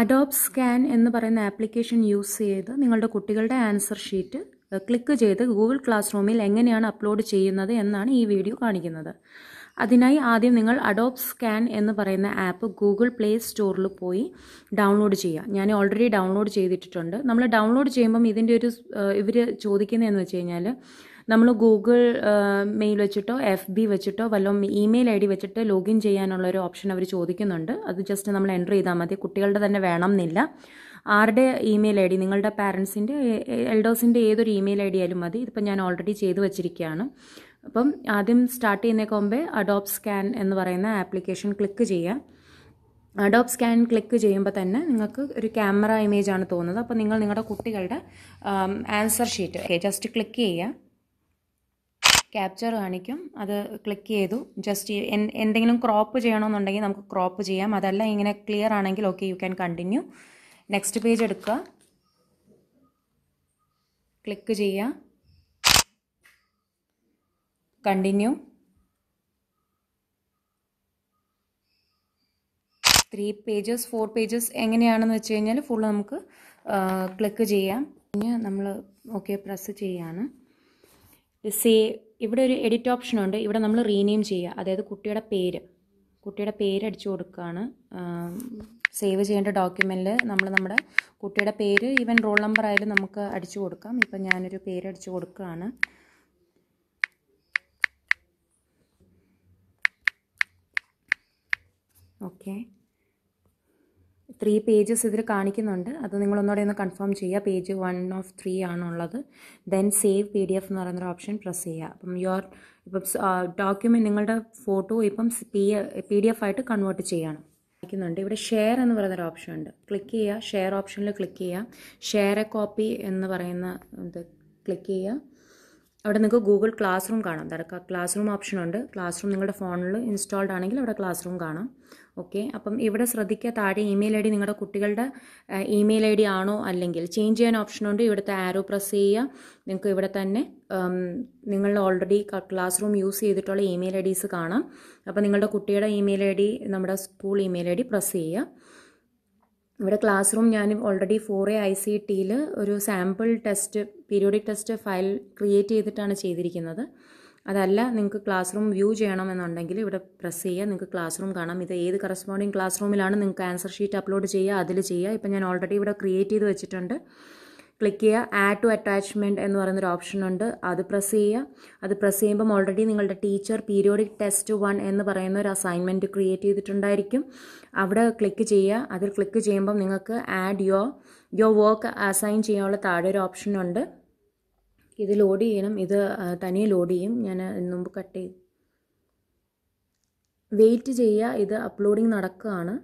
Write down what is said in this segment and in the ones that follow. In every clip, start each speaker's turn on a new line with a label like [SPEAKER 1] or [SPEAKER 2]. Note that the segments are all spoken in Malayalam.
[SPEAKER 1] അഡോപ് സ്കാൻ എന്ന് പറയുന്ന ആപ്ലിക്കേഷൻ യൂസ് ചെയ്ത് നിങ്ങളുടെ കുട്ടികളുടെ ആൻസർ ഷീറ്റ് ക്ലിക്ക് ചെയ്ത് ഗൂഗിൾ ക്ലാസ് റൂമിൽ എങ്ങനെയാണ് അപ്ലോഡ് ചെയ്യുന്നത് എന്നാണ് ഈ വീഡിയോ കാണിക്കുന്നത് അതിനായി ആദ്യം നിങ്ങൾ അഡോപ് സ്കാൻ എന്ന് പറയുന്ന ആപ്പ് ഗൂഗിൾ പ്ലേ സ്റ്റോറിൽ പോയി ഡൗൺലോഡ് ചെയ്യുക ഞാൻ ഓൾറെഡി ഡൗൺലോഡ് ചെയ്തിട്ടുണ്ട് നമ്മൾ ഡൗൺലോഡ് ചെയ്യുമ്പം ഇതിൻ്റെ ഒരു ഇവർ ചോദിക്കുന്നതെന്ന് വെച്ച് കഴിഞ്ഞാൽ നമ്മൾ ഗൂഗിൾ മെയിൽ വെച്ചിട്ടോ എഫ് ബി വെച്ചിട്ടോ വല്ല ഇമെയിൽ ഐ ഡി വെച്ചിട്ട് ലോഗിൻ ചെയ്യാനുള്ള ഒരു ഓപ്ഷൻ അവർ ചോദിക്കുന്നുണ്ട് അത് ജസ്റ്റ് നമ്മൾ എൻ്റർ ചെയ്താൽ മതി കുട്ടികളുടെ തന്നെ വേണം എന്നില്ല ആരുടെ ഇമെയിൽ ഐ ഡി നിങ്ങളുടെ പാരൻസിൻ്റെ എൽഡേഴ്സിൻ്റെ ഏതൊരു ഇമെയിൽ ഐ ഡി ആയാലും മതി ഇതിപ്പോൾ ഞാൻ ഓൾറെഡി ചെയ്തു വച്ചിരിക്കുകയാണ് അപ്പം ആദ്യം സ്റ്റാർട്ട് ചെയ്യുന്നതിന് മുമ്പേ അഡോപ്റ്റ് സ്കാൻ എന്ന് പറയുന്ന ആപ്ലിക്കേഷൻ ക്ലിക്ക് ചെയ്യാം അഡോപ് സ്കാൻ ക്ലിക്ക് ചെയ്യുമ്പോൾ തന്നെ നിങ്ങൾക്ക് ഒരു ക്യാമറ ഇമേജ് ആണ് തോന്നുന്നത് അപ്പോൾ നിങ്ങൾ നിങ്ങളുടെ കുട്ടികളുടെ ആൻസർ ഷീറ്റ് ജസ്റ്റ് ക്ലിക്ക് ചെയ്യുക ക്യാപ്ചർ കാണിക്കും അത് ക്ലിക്ക് ചെയ്തു ജസ്റ്റ് എന്തെങ്കിലും ക്രോപ്പ് ചെയ്യണമെന്നുണ്ടെങ്കിൽ നമുക്ക് ക്രോപ്പ് ചെയ്യാം അതല്ല ഇങ്ങനെ ക്ലിയർ ആണെങ്കിൽ okay you can continue next page എടുക്കുക ക്ലിക്ക് ചെയ്യുക continue three pages four pages എങ്ങനെയാണെന്ന് വെച്ച് കഴിഞ്ഞാൽ ഫുൾ നമുക്ക് ക്ലിക്ക് ചെയ്യാം ഇനി നമ്മൾ ഓക്കെ പ്രസ് ചെയ്യാണ് സേവ് ഇവിടെ ഒരു എഡിറ്റ് ഓപ്ഷൻ ഉണ്ട് ഇവിടെ നമ്മൾ റീനെയിം ചെയ്യുക അതായത് കുട്ടിയുടെ പേര് കുട്ടിയുടെ പേര് അടിച്ചു കൊടുക്കുകയാണ് സേവ് ചെയ്യേണ്ട ഡോക്യുമെൻറ്റിൽ നമ്മൾ നമ്മുടെ കുട്ടിയുടെ പേര് ഈവൻ റോൾ നമ്പർ ആയാലും നമുക്ക് അടിച്ചു കൊടുക്കാം ഇപ്പം ഞാനൊരു പേര് അടിച്ചു കൊടുക്കുകയാണ് ഓക്കേ ത്രീ പേജസ് ഇതിൽ കാണിക്കുന്നുണ്ട് അത് നിങ്ങളൊന്നുകൂടെ ഒന്ന് കൺഫേം ചെയ്യുക പേജ് വൺ ഓഫ് ത്രീ ആണുള്ളത് then save P D F എന്ന് പറയുന്നൊരു ഓപ്ഷൻ പ്രസ് ചെയ്യുക അപ്പം യുവർ ഇപ്പം ഡോക്യുമെൻറ്റ് നിങ്ങളുടെ ഫോട്ടോ ഇപ്പം പി പി ഡി എഫ് ആയിട്ട് കൺവേർട്ട് ചെയ്യണം കാണിക്കുന്നുണ്ട് ഇവിടെ ഷെയർ എന്ന് പറയുന്നൊരു ഓപ്ഷൻ ഉണ്ട് ക്ലിക്ക് ചെയ്യുക ഷെയർ ഓപ്ഷനിൽ ക്ലിക്ക് ചെയ്യുക ഷെയർ എ കോപ്പി എന്ന് പറയുന്ന ഇത് ക്ലിക്ക് ചെയ്യുക അവിടെ നിങ്ങൾക്ക് ഗൂഗിൾ ക്ലാസ് റൂം കാണാം തിരക്കാം ക്ലാസ് റൂം ഓപ്ഷൻ ഉണ്ട് ക്ലാസ് റൂം നിങ്ങളുടെ ഫോണിൽ ഇൻസ്റ്റാൾഡ് ആണെങ്കിൽ അവിടെ ക്ലാസ് റൂം കാണാം ഓക്കെ അപ്പം ഇവിടെ ശ്രദ്ധിക്കുക താഴെ ഇമെയിൽ ഐ ഡി നിങ്ങളുടെ കുട്ടികളുടെ ഇമെയിൽ ഐ ഡി ആണോ അല്ലെങ്കിൽ ചേഞ്ച് ചെയ്യാൻ ഓപ്ഷൻ ഉണ്ട് ഇവിടുത്തെ ആരോ പ്രസ് ചെയ്യുക നിങ്ങൾക്ക് ഇവിടെ തന്നെ നിങ്ങൾ ഓൾറെഡി ക്ലാസ് റൂം യൂസ് ചെയ്തിട്ടുള്ള ഇമെയിൽ ഐ ഡീസ് കാണാം അപ്പോൾ നിങ്ങളുടെ കുട്ടിയുടെ ഇമെയിൽ ഐ ഡി നമ്മുടെ school email I D press ചെയ്യുക ഇവിടെ ക്ലാസ് റൂം ഞാൻ already four A I C ടിയിൽ ഒരു sample test periodic test file create ചെയ്തിട്ടാണ് ചെയ്തിരിക്കുന്നത് അതല്ല നിങ്ങൾക്ക് ക്ലാസ് റൂം വ്യൂ ചെയ്യണമെന്നുണ്ടെങ്കിൽ ഇവിടെ പ്രസ് ചെയ്യുക നിങ്ങൾക്ക് ക്ലാസ് റൂം കാണാം ഇത് ഏത് കറസ്പോണ്ടിങ് ക്ലാസ് റൂമിലാണ് നിങ്ങൾക്ക് ആൻസർ ഷീറ്റ് അപ്ലോഡ് ചെയ്യുക അതിൽ ചെയ്യുക ഇപ്പം ഞാൻ ഓൾറെഡി ഇവിടെ ക്രിയേറ്റ് ചെയ്ത് വെച്ചിട്ടുണ്ട് ക്ലിക്ക് ചെയ്യുക ആഡ് ടു അറ്റാച്ച്മെൻറ്റ് എന്ന് പറയുന്നൊരു ഓപ്ഷൻ ഉണ്ട് അത് പ്രസ് ചെയ്യുക അത് പ്രസ് ചെയ്യുമ്പം ഓൾറെഡി നിങ്ങളുടെ ടീച്ചർ പീരിയോഡിക് ടെസ്റ്റ് വൺ എന്ന് പറയുന്ന ഒരു അസൈൻമെൻറ്റ് ക്രിയേറ്റ് ചെയ്തിട്ടുണ്ടായിരിക്കും അവിടെ ക്ലിക്ക് ചെയ്യുക അതിൽ ക്ലിക്ക് ചെയ്യുമ്പം നിങ്ങൾക്ക് ആഡ് യോ യോ വർക്ക് അസൈൻ ചെയ്യാനുള്ള താഴെ ഒരു ഓപ്ഷൻ ഉണ്ട് ഇത് ലോഡ് ചെയ്യണം ഇത് തനിയെ ലോഡ് ചെയ്യും ഞാൻ മുമ്പ് കട്ട് ചെയ്യും വെയിറ്റ് ചെയ്യുക ഇത് അപ്ലോഡിങ് നടക്കുകയാണ്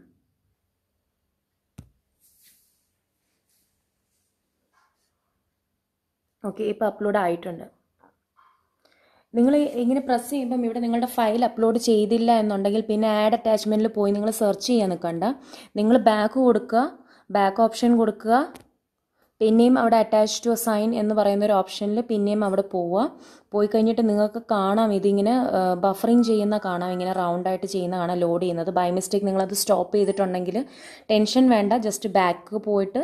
[SPEAKER 1] ഓക്കെ ഇപ്പോൾ അപ്ലോഡ് ആയിട്ടുണ്ട് നിങ്ങൾ ഇങ്ങനെ പ്രസ് ചെയ്യുമ്പം ഇവിടെ നിങ്ങളുടെ ഫയൽ അപ്ലോഡ് ചെയ്തില്ല എന്നുണ്ടെങ്കിൽ പിന്നെ ആഡ് അറ്റാച്ച്മെൻറ്റിൽ പോയി നിങ്ങൾ സെർച്ച് ചെയ്യാൻ നിൽക്കണ്ട നിങ്ങൾ ബാക്ക് കൊടുക്കുക ബാക്ക് ഓപ്ഷൻ കൊടുക്കുക പിന്നെയും അവിടെ അറ്റാച്ച് ടു സൈൻ എന്ന് പറയുന്ന ഒരു ഓപ്ഷനിൽ പിന്നെയും അവിടെ പോവുക പോയി കഴിഞ്ഞിട്ട് നിങ്ങൾക്ക് കാണാം ഇതിങ്ങനെ ബഫറിങ് ചെയ്യുന്ന കാണാം ഇങ്ങനെ റൗണ്ടായിട്ട് ചെയ്യുന്ന കാണാം ലോഡ് ചെയ്യുന്നത് ബൈ മിസ്റ്റേക്ക് നിങ്ങളത് സ്റ്റോപ്പ് ചെയ്തിട്ടുണ്ടെങ്കിൽ ടെൻഷൻ വേണ്ട ജസ്റ്റ് ബാക്ക് പോയിട്ട്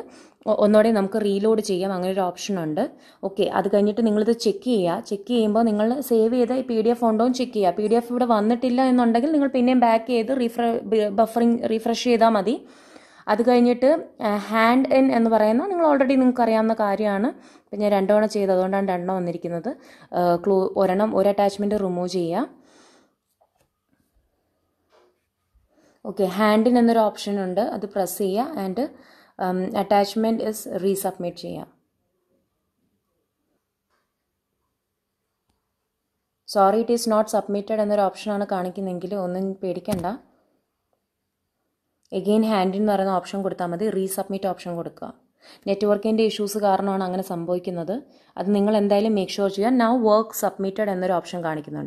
[SPEAKER 1] ഒന്നുകൂടെ നമുക്ക് റീലോഡ് ചെയ്യാം അങ്ങനെ ഒരു ഓപ്ഷൻ ഉണ്ട് ഓക്കെ അത് കഴിഞ്ഞിട്ട് നിങ്ങളിത് ചെക്ക് ചെയ്യുക ചെക്ക് ചെയ്യുമ്പോൾ നിങ്ങൾ സേവ് ചെയ്ത പി ഡി എഫ് ഉണ്ടോ ചെക്ക് ചെയ്യുക പി ഡി എഫ് ഇവിടെ വന്നിട്ടില്ല എന്നുണ്ടെങ്കിൽ നിങ്ങൾ പിന്നെയും ബാക്ക് ചെയ്ത് റീഫ്ര ബഫറിങ് റീഫ്രഷ് ചെയ്താൽ മതി അത് കഴിഞ്ഞിട്ട് ഹാൻഡ് ഇൻ എന്ന് പറയുന്ന നിങ്ങൾ ഓൾറെഡി നിങ്ങൾക്ക് അറിയാവുന്ന കാര്യമാണ് ഇപ്പം ഞാൻ രണ്ടെണ്ണം ചെയ്ത് അതുകൊണ്ടാണ് രണ്ടെണ്ണം വന്നിരിക്കുന്നത് ക്ലൂ ഒരെണ്ണം ഒരു അറ്റാച്ച്മെൻറ്റ് റിമൂവ് ചെയ്യുക ഓക്കെ ഹാൻഡിൻ എന്നൊരു ഓപ്ഷൻ ഉണ്ട് അത് പ്രസ് ചെയ്യുക ആൻഡ് അറ്റാച്ച്മെൻറ്റ് ഇസ് റീസബ്മിറ്റ് ചെയ്യുക sorry it is not submitted എന്നൊരു ഓപ്ഷനാണ് കാണിക്കുന്നതെങ്കിൽ ഒന്നും പേടിക്കണ്ട എഗെയിൻ ഹാൻഡിൽ എന്ന് പറയുന്ന ഓപ്ഷൻ കൊടുത്താൽ മതി റീസബ്മിറ്റ് ഓപ്ഷൻ കൊടുക്കുക നെറ്റ്വർക്കിൻ്റെ ഇഷ്യൂസ് കാരണമാണ് അങ്ങനെ സംഭവിക്കുന്നത് അത് നിങ്ങൾ എന്തായാലും മേക്ക് ഷുവർ ചെയ്യുക നൗ വർക്ക് സബ്മിറ്റഡ് എന്നൊരു ഓപ്ഷൻ കാണിക്കുന്നുണ്ട്